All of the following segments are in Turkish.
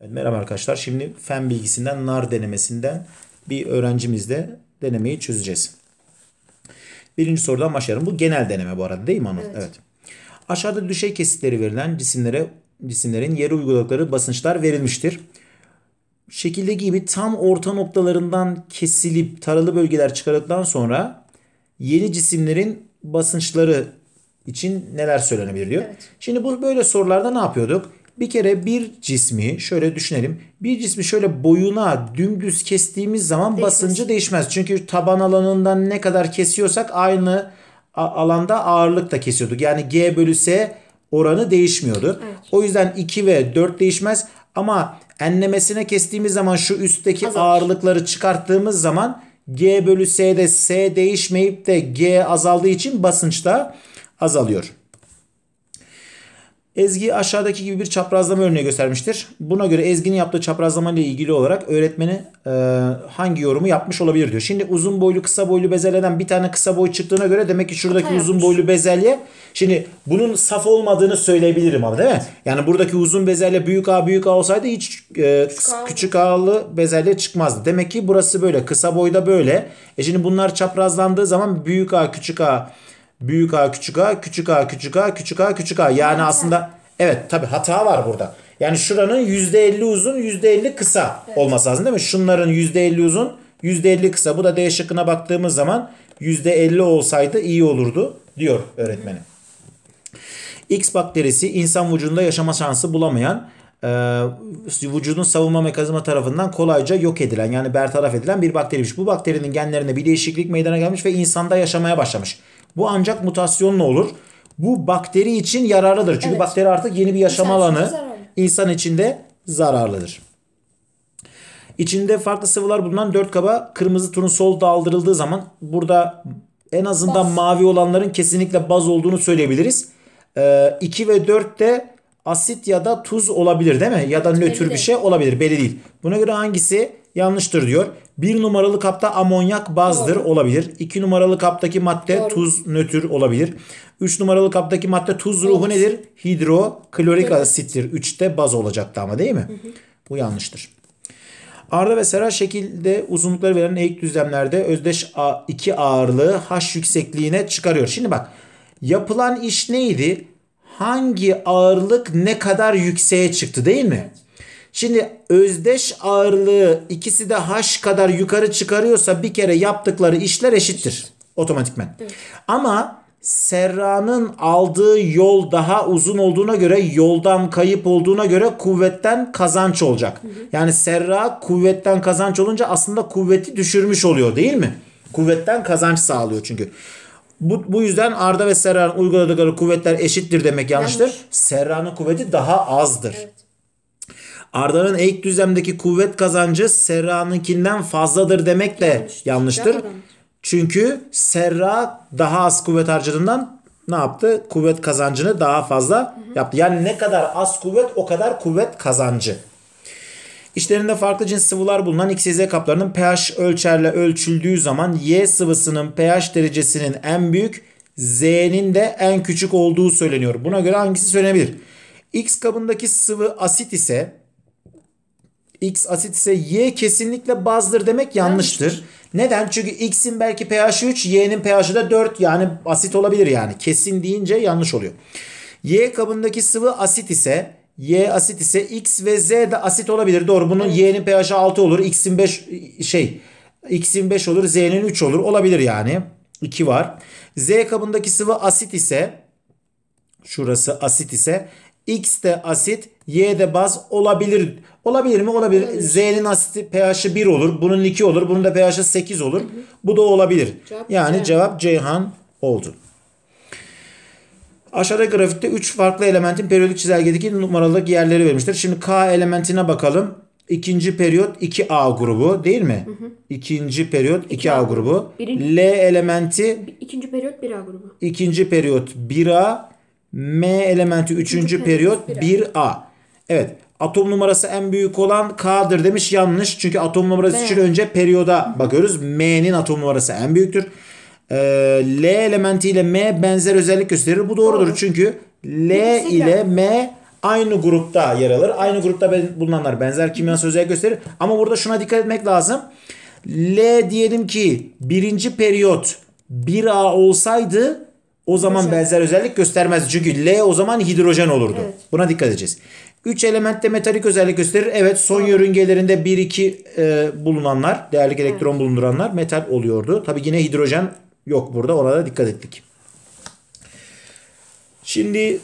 Evet, merhaba arkadaşlar. Şimdi fen bilgisinden nar denemesinden bir öğrencimizle denemeyi çözeceğiz. Birinci sorudan başlayalım. Bu genel deneme bu arada değil mi Anıl? Evet. evet. Aşağıda düşey kesitleri verilen cisimlere cisimlerin yere uyguladıkları basınçlar verilmiştir. Şekildeki gibi tam orta noktalarından kesilip taralı bölgeler çıkarıldıktan sonra yeni cisimlerin basınçları için neler söylenebilir diyor. Evet. Şimdi bu böyle sorularda ne yapıyorduk? Bir kere bir cismi şöyle düşünelim. Bir cismi şöyle boyuna dümdüz kestiğimiz zaman değişmez. basıncı değişmez. Çünkü taban alanından ne kadar kesiyorsak aynı alanda ağırlık da kesiyorduk. Yani G bölü S oranı değişmiyordu. Evet. O yüzden 2 ve 4 değişmez. Ama enlemesine kestiğimiz zaman şu üstteki Azalır. ağırlıkları çıkarttığımız zaman G bölü S'de S değişmeyip de G azaldığı için basınç da azalıyor. Ezgi aşağıdaki gibi bir çaprazlama örneği göstermiştir. Buna göre Ezgi'nin yaptığı çaprazlama ile ilgili olarak öğretmeni e, hangi yorumu yapmış olabilir diyor. Şimdi uzun boylu kısa boylu bezelyeden bir tane kısa boy çıktığına göre demek ki şuradaki Hata uzun yapmış. boylu bezelye şimdi bunun saf olmadığını söyleyebilirim ama değil mi? Yani buradaki uzun bezelye büyük A büyük A olsaydı hiç e, küçük, küçük A'lı bezelye çıkmazdı. Demek ki burası böyle kısa boyda böyle. E şimdi bunlar çaprazlandığı zaman büyük A küçük A Büyük A küçük A küçük A küçük A küçük A küçük A. Yani aslında evet tabi hata var burada. Yani şuranın %50 uzun %50 kısa evet. olması lazım değil mi? Şunların %50 uzun %50 kısa. Bu da D şıkkına baktığımız zaman %50 olsaydı iyi olurdu diyor öğretmenim. X bakterisi insan vücudunda yaşama şansı bulamayan e, vücudun savunma mekanizma tarafından kolayca yok edilen yani bertaraf edilen bir bakteriymiş. Bu bakterinin genlerinde bir değişiklik meydana gelmiş ve insanda yaşamaya başlamış. Bu ancak mutasyonla olur. Bu bakteri için yararlıdır. Çünkü evet. bakteri artık yeni bir yaşam insan alanı. İnsan için de zararlıdır. İçinde farklı sıvılar bulunan 4 kaba kırmızı turun sol daldırıldığı zaman burada en azından baz. mavi olanların kesinlikle baz olduğunu söyleyebiliriz. Ee, ve 4 de asit ya da tuz olabilir değil mi? Ya da nötr bir şey olabilir. Belli değil. Buna göre hangisi yanlıştır diyor. 1 numaralı kapta amonyak bazdır Doğru. olabilir. 2 numaralı kaptaki madde Doğru. tuz nötr olabilir. 3 numaralı kaptaki madde tuz ruhu evet. nedir? Hidroklorik evet. asittir. 3'te baz olacaktı ama değil mi? Hı hı. Bu yanlıştır. Arda ve Sera şekilde uzunlukları veren eğik düzlemlerde özdeş 2 ağırlığı h yüksekliğine çıkarıyor. Şimdi bak yapılan iş neydi? Hangi ağırlık ne kadar yükseğe çıktı değil mi? Evet. Şimdi özdeş ağırlığı ikisi de h kadar yukarı çıkarıyorsa bir kere yaptıkları işler eşittir. Otomatikmen. Evet. Ama Serra'nın aldığı yol daha uzun olduğuna göre yoldan kayıp olduğuna göre kuvvetten kazanç olacak. Hı hı. Yani Serra kuvvetten kazanç olunca aslında kuvveti düşürmüş oluyor değil mi? Kuvvetten kazanç sağlıyor çünkü. Bu, bu yüzden Arda ve Serra'nın uyguladıkları kuvvetler eşittir demek yanlıştır. Yanlış. Serra'nın kuvveti daha azdır. Evet. Arda'nın eğik düzlemdeki kuvvet kazancı Serra'nınkinden fazladır demek de Yanlış. yanlıştır. Çünkü Serra daha az kuvvet harcadığından ne yaptı? Kuvvet kazancını daha fazla hı hı. yaptı. Yani ne kadar az kuvvet o kadar kuvvet kazancı. İçlerinde farklı cins sıvılar bulunan XYZ kaplarının pH ölçerle ölçüldüğü zaman Y sıvısının pH derecesinin en büyük, Z'nin de en küçük olduğu söyleniyor. Buna göre hangisi söylenebilir? X kabındaki sıvı asit ise X asit ise Y kesinlikle bazdır demek yanlıştır. yanlıştır. Neden? Çünkü X'in belki pH'i 3, Y'nin pH'i de 4 yani asit olabilir yani. Kesin deyince yanlış oluyor. Y kabındaki sıvı asit ise Y asit ise X ve Z de asit olabilir. Doğru. Bunun evet. Y'nin pH'i 6 olur. X'in 5 şey X'in 5 olur. Z'nin 3 olur. Olabilir yani. 2 var. Z kabındaki sıvı asit ise şurası asit ise X de asit, Y de baz olabilir. Olabilir mi? Olabilir. Z'nin asiti pH'i 1 olur. Bunun 2 olur. Bunun da pH'i 8 olur. Hı hı. Bu da olabilir. Cevap yani C. cevap Ceyhan oldu. Aşağıda grafikte 3 farklı elementin periyodik çizelgedeki numaralı yerleri vermiştir. Şimdi K elementine bakalım. İkinci periyot 2A grubu değil mi? Hı hı. İkinci periyot 2A, grubu. Birinci, L elementi. İkinci periyot 1A grubu. İkinci periyot 1A. M elementi 3. periyot 1A. Evet. Atom numarası en büyük olan K'dır demiş. Yanlış. Çünkü atom numarası B. için önce periyoda bakıyoruz. M'nin atom numarası en büyüktür. Ee, L ile M benzer özellik gösterir. Bu doğrudur. Çünkü L ile M aynı grupta yer alır. Aynı grupta bulunanlar benzer kimyasal özellik gösterir. Ama burada şuna dikkat etmek lazım. L diyelim ki birinci periyot 1A olsaydı o zaman Özel. benzer özellik göstermez. Çünkü L o zaman hidrojen olurdu. Evet. Buna dikkat edeceğiz. 3 elementte metalik özellik gösterir. Evet son tamam. yörüngelerinde 1 2 e, bulunanlar, değerli elektron evet. bulunduranlar metal oluyordu. Tabi yine hidrojen yok burada. Ona da dikkat ettik. Şimdi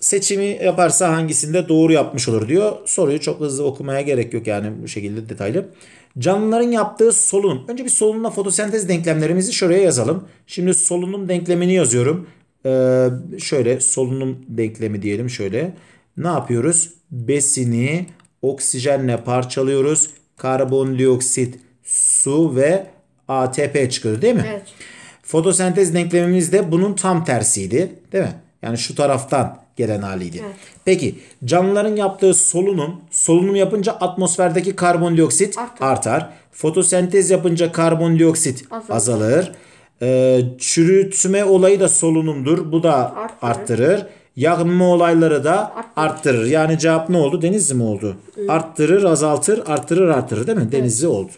seçimi yaparsa hangisinde doğru yapmış olur diyor. Soruyu çok hızlı okumaya gerek yok yani bu şekilde detaylı. Canlıların yaptığı solunum. Önce bir solunumla fotosentez denklemlerimizi şuraya yazalım. Şimdi solunum denklemini yazıyorum. Ee, şöyle solunum denklemi diyelim şöyle. Ne yapıyoruz? Besini oksijenle parçalıyoruz. Karbondioksit, su ve ATP çıkıyor değil mi? Evet. Fotosentez denklemimiz de bunun tam tersiydi değil mi? Yani şu taraftan gelen haliydi. Evet. Peki canlıların yaptığı solunum, solunum yapınca atmosferdeki karbondioksit artar. artar. Fotosentez yapınca karbondioksit azalır. azalır. Ee, çürütme olayı da solunumdur. Bu da arttırır. arttırır. Yakma olayları da arttırır. arttırır. Yani cevap ne oldu? Denizli mi oldu? Hı. Arttırır, azaltır, arttırır, arttırır değil mi? Denizli oldu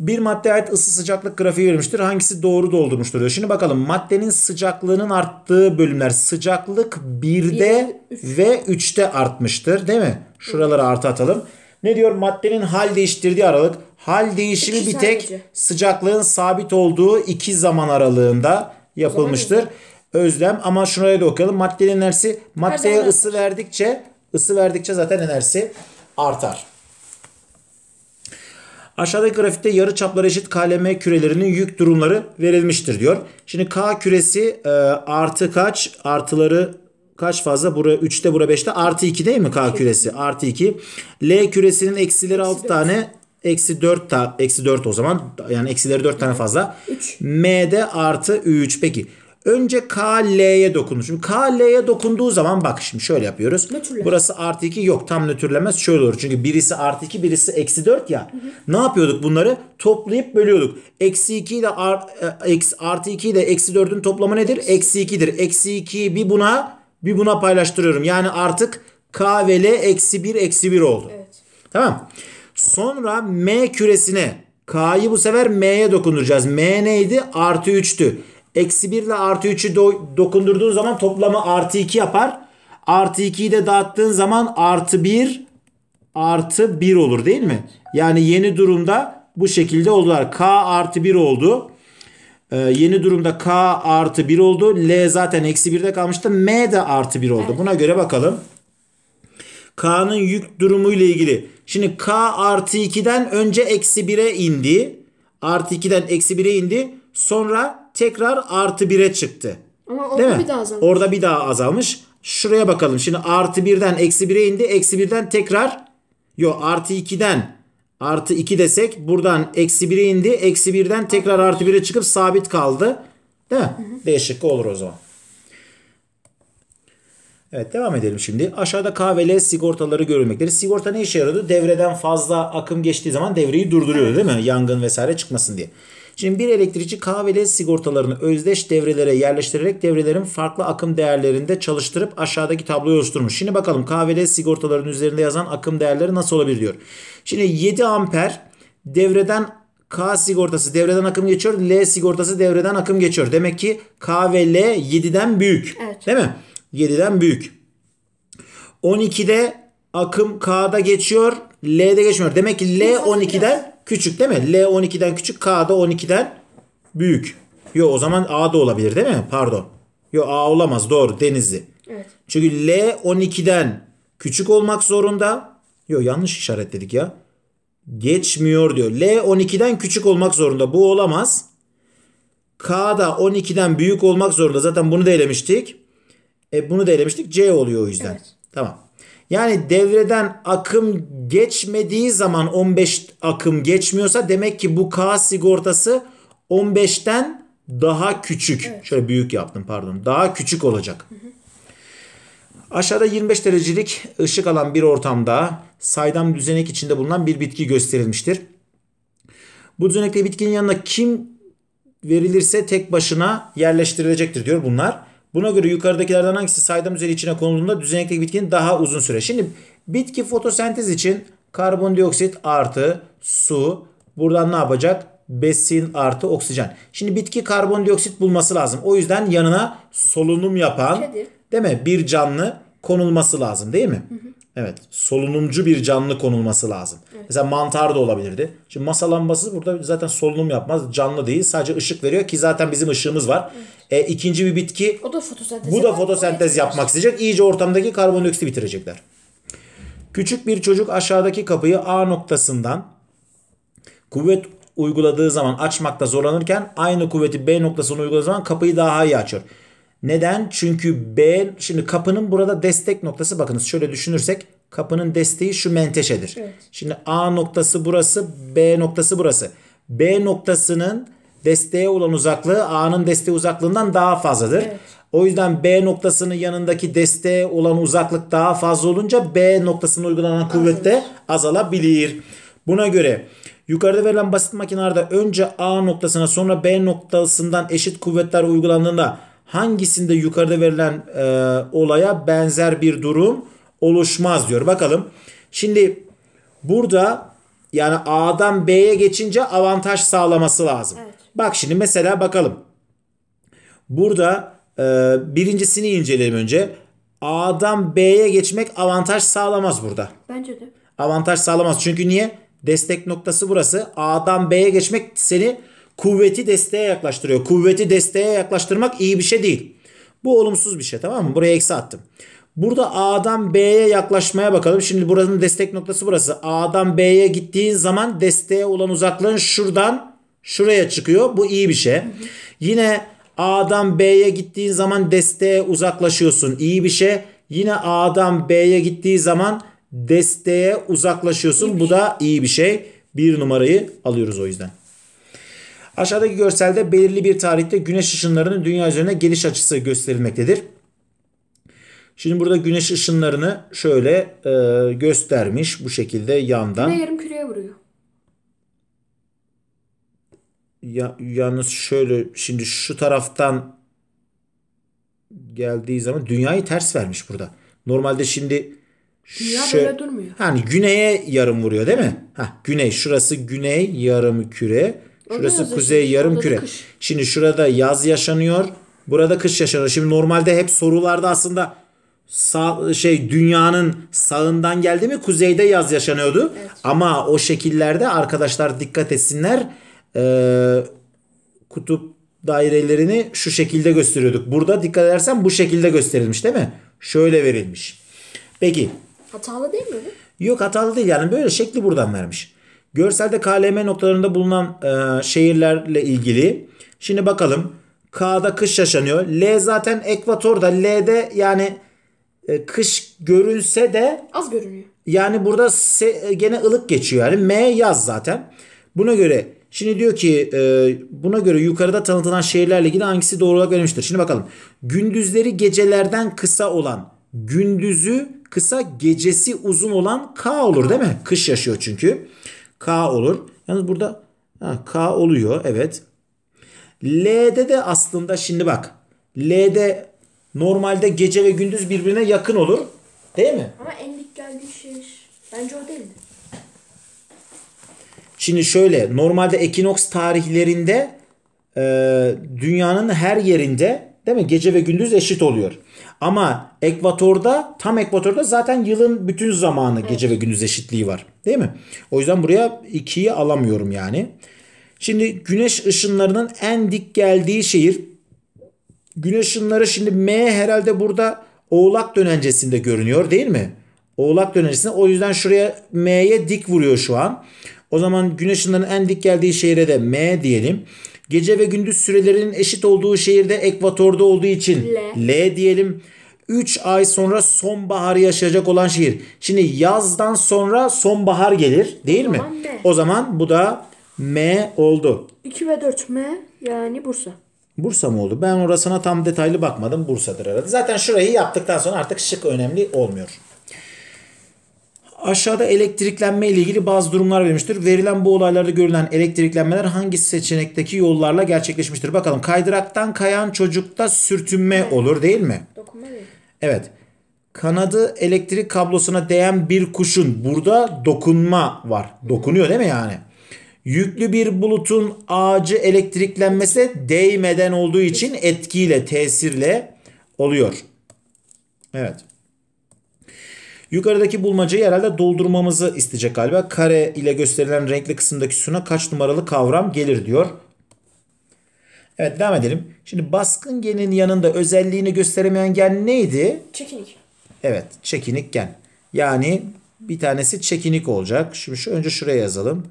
bir maddeye ait ısı sıcaklık grafiği verilmiştir. Hangisi doğru doldurmuştur diyor. Şimdi bakalım maddenin sıcaklığının arttığı bölümler sıcaklık 1'de ve 3'te artmıştır değil mi? Şuraları artı atalım. Ne diyor? Maddenin hal değiştirdiği aralık. Hal değişimi İki bir tek sadece. sıcaklığın sabit olduğu iki zaman aralığında yapılmıştır. Özlem ama şuraya da okuyalım. Maddenin enerjisi maddeye ısı verdikçe ısı verdikçe zaten enerjisi artar. Aşağıdaki grafikte yarı çapları eşit KLM kürelerinin yük durumları verilmiştir diyor. Şimdi K küresi e, artı kaç artıları kaç fazla? Bura 3'te bura 5'te artı 2 değil mi K küresi? Artı 2. L küresinin eksileri 6 tane. Eksi 4 ta, eksi 4 o zaman. Yani eksileri 4 tane fazla. 3. M'de artı 3. Peki Önce K L'ye dokunur. Şimdi K L'ye dokunduğu zaman bak şimdi şöyle yapıyoruz. Nötrle. Burası artı 2 yok tam nötrlemez şöyle olur. Çünkü birisi artı 2 birisi eksi 4 ya. Hı hı. Ne yapıyorduk bunları? Toplayıp bölüyorduk. Eksi 2 ile art, e, eksi, artı 2 ile eksi 4'ün toplamı nedir? Eksi 2'dir. Eksi 2'yi bir buna bir buna paylaştırıyorum. Yani artık K ve L eksi 1 eksi 1 oldu. Evet. Tamam. Sonra M küresine K'yı bu sefer M'ye dokunduracağız. M neydi? Artı 3'tü. Eksi 1 ile artı 3'ü do dokundurduğun zaman toplamı artı 2 yapar. Artı 2'yi de dağıttığın zaman artı 1 artı 1 olur değil mi? Yani yeni durumda bu şekilde oldular. K artı 1 oldu. Ee, yeni durumda K artı 1 oldu. L zaten eksi 1'de kalmıştı. M de artı 1 oldu. Buna göre bakalım. K'nın yük durumu ile ilgili. Şimdi K artı 2'den önce eksi 1'e indi. Artı 2'den eksi 1'e indi. Sonra tekrar artı bire çıktı. Ama orada Değil mi? bir daha azalmış. Orada bir daha azalmış. Şuraya bakalım. Şimdi artı birden eksi bire indi. Eksi birden tekrar yo artı ikiden artı iki desek buradan eksi bire indi. Eksi birden tekrar artı bire çıkıp sabit kaldı. Değil mi? Hı olur o zaman. Evet devam edelim şimdi. Aşağıda K ve L sigortaları görülmektedir. Sigorta ne işe yaradı? Devreden fazla akım geçtiği zaman devreyi durduruyor değil mi? Yangın vesaire çıkmasın diye. Şimdi bir elektrikçi L sigortalarını özdeş devrelere yerleştirerek devrelerin farklı akım değerlerinde çalıştırıp aşağıdaki tabloyu oluşturmuş. Şimdi bakalım K ve L sigortalarının üzerinde yazan akım değerleri nasıl olabilir diyor. Şimdi 7 amper devreden K sigortası devreden akım geçiyor. L sigortası devreden akım geçiyor. Demek ki K ve L 7'den büyük. Evet. Değil mi? 7'den büyük. 12'de akım K'da geçiyor. L'de geçmiyor. Demek ki L 12'de Küçük değil mi? L 12'den küçük, K da 12'den büyük. Yo o zaman A da olabilir değil mi? Pardon. Yo A olamaz doğru Denizli. Evet. Çünkü L 12'den küçük olmak zorunda. Yo yanlış işaretledik ya. Geçmiyor diyor. L 12'den küçük olmak zorunda. Bu olamaz. K da 12'den büyük olmak zorunda. Zaten bunu da elemiştik. E bunu da elemiştik. C oluyor o yüzden. Evet. Tamam. Yani devreden akım geçmediği zaman 15 akım geçmiyorsa demek ki bu K sigortası 15'ten daha küçük. Evet. Şöyle büyük yaptım pardon. Daha küçük olacak. Hı hı. Aşağıda 25 derecelik ışık alan bir ortamda saydam düzenek içinde bulunan bir bitki gösterilmiştir. Bu düzenekte bitkinin yanına kim verilirse tek başına yerleştirilecektir diyor bunlar. Buna göre yukarıdakilerden hangisi saydam üzeri içine konulduğunda düzenekteki bitkinin daha uzun süre. Şimdi bitki fotosentez için karbondioksit artı su buradan ne yapacak? Besin artı oksijen. Şimdi bitki karbondioksit bulması lazım. O yüzden yanına solunum yapan Nedir? değil mi? Bir canlı konulması lazım değil mi? Hı hı. Evet. Solunumcu bir canlı konulması lazım. Evet. Mesela mantar da olabilirdi. Şimdi masa lambası burada zaten solunum yapmaz. Canlı değil. Sadece ışık veriyor ki zaten bizim ışığımız var. Evet. E, ikinci bir bitki. O da fotosentez Bu da fotosentez yapmak, yapmak isteyecek. İyice ortamdaki karbondioksit bitirecekler. Küçük bir çocuk aşağıdaki kapıyı A noktasından kuvvet uyguladığı zaman açmakta zorlanırken aynı kuvveti B noktasına uyguladığı zaman kapıyı daha iyi açıyor. Neden? Çünkü B şimdi kapının burada destek noktası bakınız şöyle düşünürsek kapının desteği şu menteşedir. Evet. Şimdi A noktası burası B noktası burası. B noktasının desteğe olan uzaklığı A'nın desteği uzaklığından daha fazladır. Evet. O yüzden B noktasının yanındaki desteğe olan uzaklık daha fazla olunca B noktasına uygulanan kuvvet de azalabilir. Buna göre yukarıda verilen basit makinelerde önce A noktasına sonra B noktasından eşit kuvvetler uygulandığında hangisinde yukarıda verilen e, olaya benzer bir durum oluşmaz diyor. Bakalım. Şimdi burada yani A'dan B'ye geçince avantaj sağlaması lazım. Evet. Bak şimdi mesela bakalım. Burada e, birincisini inceleyelim önce. A'dan B'ye geçmek avantaj sağlamaz burada. Bence de. Avantaj sağlamaz. Çünkü niye? Destek noktası burası. A'dan B'ye geçmek seni kuvveti desteğe yaklaştırıyor. Kuvveti desteğe yaklaştırmak iyi bir şey değil. Bu olumsuz bir şey tamam mı? Buraya eksi attım. Burada A'dan B'ye yaklaşmaya bakalım. Şimdi buranın destek noktası burası. A'dan B'ye gittiğin zaman desteğe olan uzaklığın şuradan şuraya çıkıyor. Bu iyi bir şey. Hı hı. Yine A'dan B'ye gittiğin zaman desteğe uzaklaşıyorsun. İyi bir şey. Yine A'dan B'ye gittiği zaman desteğe uzaklaşıyorsun. Bu da iyi bir şey. Bir numarayı alıyoruz o yüzden. Aşağıdaki görselde belirli bir tarihte güneş ışınlarının dünya üzerine geliş açısı gösterilmektedir. Şimdi burada güneş ışınlarını şöyle e, göstermiş bu şekilde yandan. Ne yarım küreye vuruyor. Ya, yalnız şöyle şimdi şu taraftan geldiği zaman dünyayı ters vermiş burada. Normalde şimdi Dünya şö- böyle durmuyor. Hani güneye yarım vuruyor değil mi? Heh, güney şurası güney yarım küre. Şurası kuzey yarım küre. Şimdi şurada yaz yaşanıyor. Burada kış yaşanıyor. Şimdi normalde hep sorularda aslında sağ, şey dünyanın sağından geldi mi kuzeyde yaz yaşanıyordu. Evet. Ama o şekillerde arkadaşlar dikkat etsinler. Ee, kutup dairelerini şu şekilde gösteriyorduk. Burada dikkat edersen bu şekilde gösterilmiş değil mi? Şöyle verilmiş. Peki. Hatalı değil mi? Yok hatalı değil yani böyle şekli buradan vermiş. Görselde KLM noktalarında bulunan e, şehirlerle ilgili. Şimdi bakalım. K'da kış yaşanıyor. L zaten ekvatorda. L'de yani e, kış görünse de az görünüyor. Yani burada se, gene ılık geçiyor yani. M yaz zaten. Buna göre şimdi diyor ki e, buna göre yukarıda tanıtılan şehirlerle ilgili hangisi doğru olarak verilmiştir? Şimdi bakalım. Gündüzleri gecelerden kısa olan gündüzü kısa gecesi uzun olan K olur değil mi? Kış yaşıyor çünkü. K olur. Yalnız burada ha, K oluyor. Evet. L'de de aslında şimdi bak. L'de normalde gece ve gündüz birbirine yakın olur. Değil mi? Ama enlik dik geldiği şey bence o değildi. Şimdi şöyle normalde ekinoks tarihlerinde e, dünyanın her yerinde değil mi? Gece ve gündüz eşit oluyor. Ama ekvatorda tam ekvatorda zaten yılın bütün zamanı gece ve gündüz eşitliği var. Değil mi? O yüzden buraya 2'yi alamıyorum yani. Şimdi güneş ışınlarının en dik geldiği şehir. Güneş ışınları şimdi M herhalde burada oğlak dönencesinde görünüyor değil mi? Oğlak dönencesinde o yüzden şuraya M'ye dik vuruyor şu an. O zaman güneş ışınlarının en dik geldiği şehre de M diyelim. Gece ve gündüz sürelerinin eşit olduğu şehirde ekvatorda olduğu için L, L diyelim. 3 ay sonra sonbaharı yaşayacak olan şehir. Şimdi yazdan sonra sonbahar gelir değil o mi? Zaman O zaman bu da M oldu. 2 ve 4 M yani Bursa. Bursa mı oldu? Ben orasına tam detaylı bakmadım. Bursa'dır herhalde. Zaten şurayı yaptıktan sonra artık şık önemli olmuyor. Aşağıda elektriklenme ile ilgili bazı durumlar vermiştir. Verilen bu olaylarda görülen elektriklenmeler hangi seçenekteki yollarla gerçekleşmiştir? Bakalım kaydıraktan kayan çocukta sürtünme olur değil mi? Dokunma değil. Evet. Kanadı elektrik kablosuna değen bir kuşun burada dokunma var. Dokunuyor değil mi yani? Yüklü bir bulutun ağacı elektriklenmesi değmeden olduğu için etkiyle, tesirle oluyor. Evet. Yukarıdaki bulmacayı herhalde doldurmamızı isteyecek galiba. Kare ile gösterilen renkli kısımdaki sütuna kaç numaralı kavram gelir diyor. Evet devam edelim. Şimdi baskın genin yanında özelliğini gösteremeyen gen neydi? Çekinik. Evet çekinik gen. Yani bir tanesi çekinik olacak. Şimdi şu önce şuraya yazalım.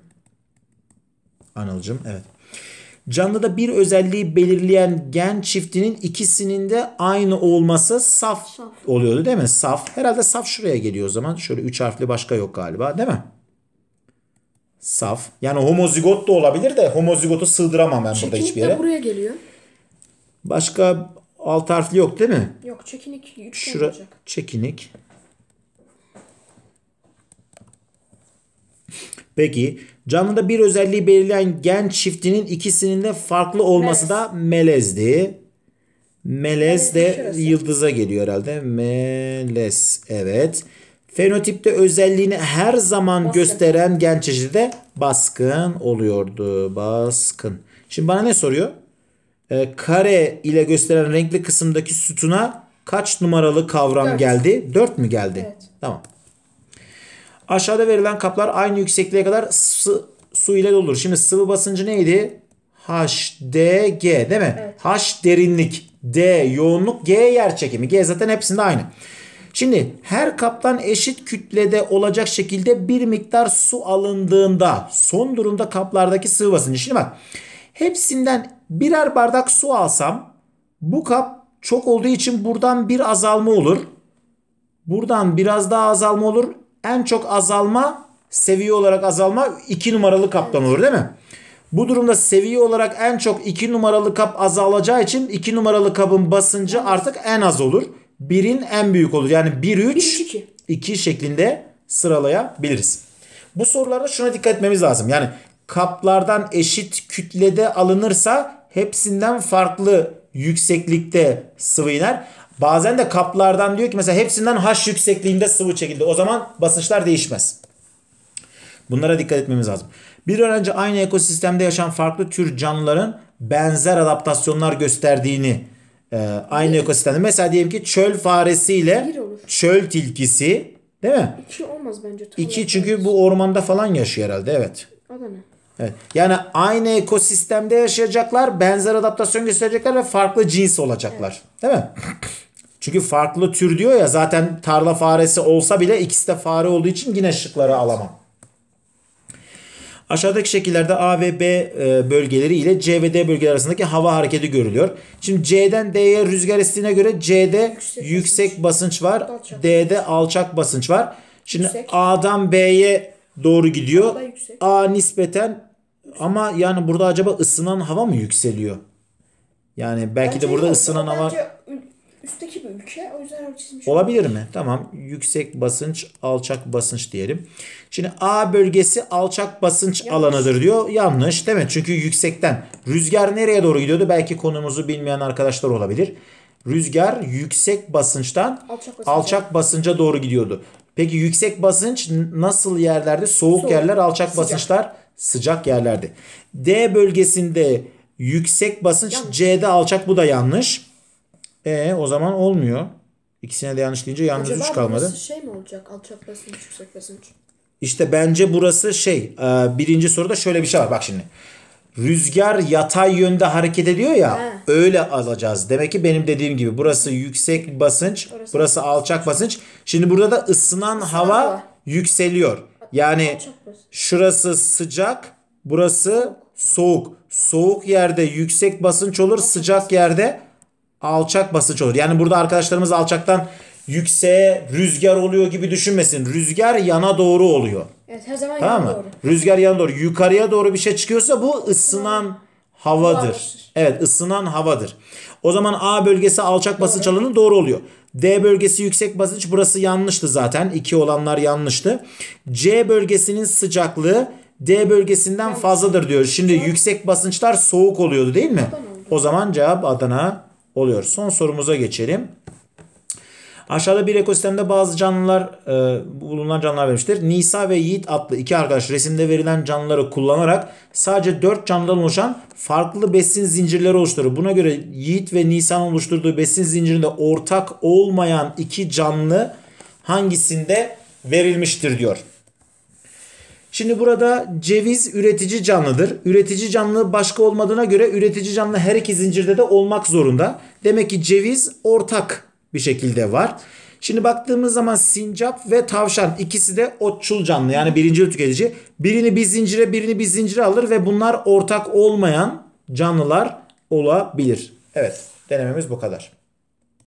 Anılcım evet. Canlıda bir özelliği belirleyen gen çiftinin ikisinin de aynı olması saf, saf. oluyordu değil mi? Saf. Herhalde saf şuraya geliyor o zaman. Şöyle üç harfli başka yok galiba değil mi? Saf. Yani homozigot da olabilir de homozigotu sığdıramam ben Çekinik burada hiçbir yere. Çekinik de buraya geliyor. Başka alt harfli yok değil mi? Yok çekinik. Şura, olacak. Çekinik. Peki Canlıda bir özelliği belirleyen gen çiftinin ikisinin de farklı olması melez. da melezdi. Melez de şurası. yıldıza geliyor herhalde. Melez evet. Fenotipte özelliğini her zaman baskın. gösteren gen çeşidi de baskın oluyordu. Baskın. Şimdi bana ne soruyor? Ee, kare ile gösteren renkli kısımdaki sütuna kaç numaralı kavram Dört. geldi? Dört mü geldi? Evet. Tamam. Aşağıda verilen kaplar aynı yüksekliğe kadar su, su ile dolur. Şimdi sıvı basıncı neydi? HDG değil mi? Evet. H derinlik, D yoğunluk, G yer çekimi. G zaten hepsinde aynı. Şimdi her kaptan eşit kütlede olacak şekilde bir miktar su alındığında son durumda kaplardaki sıvı basıncı. Şimdi bak hepsinden birer bardak su alsam bu kap çok olduğu için buradan bir azalma olur. Buradan biraz daha azalma olur en çok azalma seviye olarak azalma 2 numaralı kaptan olur değil mi? Bu durumda seviye olarak en çok 2 numaralı kap azalacağı için 2 numaralı kabın basıncı artık en az olur. 1'in en büyük olur. Yani 1-3 2 şeklinde sıralayabiliriz. Bu sorularda şuna dikkat etmemiz lazım. Yani kaplardan eşit kütlede alınırsa hepsinden farklı yükseklikte sıvı iner. Bazen de kaplardan diyor ki mesela hepsinden H yüksekliğinde sıvı çekildi. O zaman basınçlar değişmez. Bunlara dikkat etmemiz lazım. Bir öğrenci aynı ekosistemde yaşayan farklı tür canlıların benzer adaptasyonlar gösterdiğini e, aynı bir. ekosistemde. Mesela diyelim ki çöl faresiyle çöl tilkisi değil mi? İki olmaz bence. Tam İki çünkü bu ormanda falan yaşıyor herhalde evet. Adana. Evet. Yani aynı ekosistemde yaşayacaklar, benzer adaptasyon gösterecekler ve farklı cins olacaklar. Evet. Değil mi? Çünkü farklı tür diyor ya zaten tarla faresi olsa bile ikisi de fare olduğu için yine şıkları alamam. Aşağıdaki şekillerde A ve B e, bölgeleri ile C ve D bölgeler arasındaki hava hareketi görülüyor. Şimdi C'den D'ye rüzgar estiğine göre C'de yüksek, yüksek basınç var. Alçak. D'de alçak basınç var. Şimdi yüksek. A'dan B'ye doğru gidiyor. A nispeten ama yani burada acaba ısınan hava mı yükseliyor? Yani belki bence de burada yok, ısınan hava ülke. O yüzden öyle çizmiş. Olabilir mi? Tamam. Yüksek basınç, alçak basınç diyelim. Şimdi A bölgesi alçak basınç Yanlış. alanıdır diyor. Yanlış değil mi? Çünkü yüksekten. Rüzgar nereye doğru gidiyordu? Belki konumuzu bilmeyen arkadaşlar olabilir. Rüzgar yüksek basınçtan alçak, basınca. alçak basınca doğru gidiyordu. Peki yüksek basınç nasıl yerlerde? Soğuk, Soğuk. yerler, alçak sıcak. basınçlar sıcak yerlerde. D bölgesinde yüksek basınç, yanlış. C'de alçak bu da yanlış. E o zaman olmuyor. İkisine de yanlış deyince yalnız Acaba 3 kalmadı. Acaba şey mi olacak? Alçak basınç, yüksek basınç. İşte bence burası şey e, birinci soruda şöyle bir şey var bak şimdi. Rüzgar yatay yönde hareket ediyor ya He. öyle alacağız. Demek ki benim dediğim gibi burası yüksek basınç, burası, burası alçak basınç. Şimdi burada da ısınan, ısınan hava, hava yükseliyor. Yani şurası sıcak, burası soğuk. Soğuk yerde yüksek basınç olur, sıcak yerde alçak basınç olur. Yani burada arkadaşlarımız alçaktan yükseğe rüzgar oluyor gibi düşünmesin. Rüzgar yana doğru oluyor. Evet her zaman tamam yana mı? doğru. Rüzgar yana doğru. Yukarıya doğru bir şey çıkıyorsa bu ısınan havadır. Evet ısınan havadır. O zaman A bölgesi alçak doğru. alanı doğru oluyor. D bölgesi yüksek basınç burası yanlıştı zaten. 2 olanlar yanlıştı. C bölgesinin sıcaklığı D bölgesinden fazladır diyor. Şimdi yüksek basınçlar soğuk oluyordu değil mi? O zaman cevap Adana oluyor. Son sorumuza geçelim. Aşağıda bir ekosistemde bazı canlılar e, bulunan canlılar vermiştir. Nisa ve Yiğit adlı iki arkadaş resimde verilen canlıları kullanarak sadece 4 canlıdan oluşan farklı besin zincirleri oluşturur. Buna göre Yiğit ve Nisa'nın oluşturduğu besin zincirinde ortak olmayan iki canlı hangisinde verilmiştir diyor. Şimdi burada ceviz üretici canlıdır. Üretici canlı başka olmadığına göre üretici canlı her iki zincirde de olmak zorunda. Demek ki ceviz ortak bir şekilde var. Şimdi baktığımız zaman sincap ve tavşan ikisi de otçul canlı yani birinci tüketici. Birini bir zincire birini bir zincire alır ve bunlar ortak olmayan canlılar olabilir. Evet denememiz bu kadar.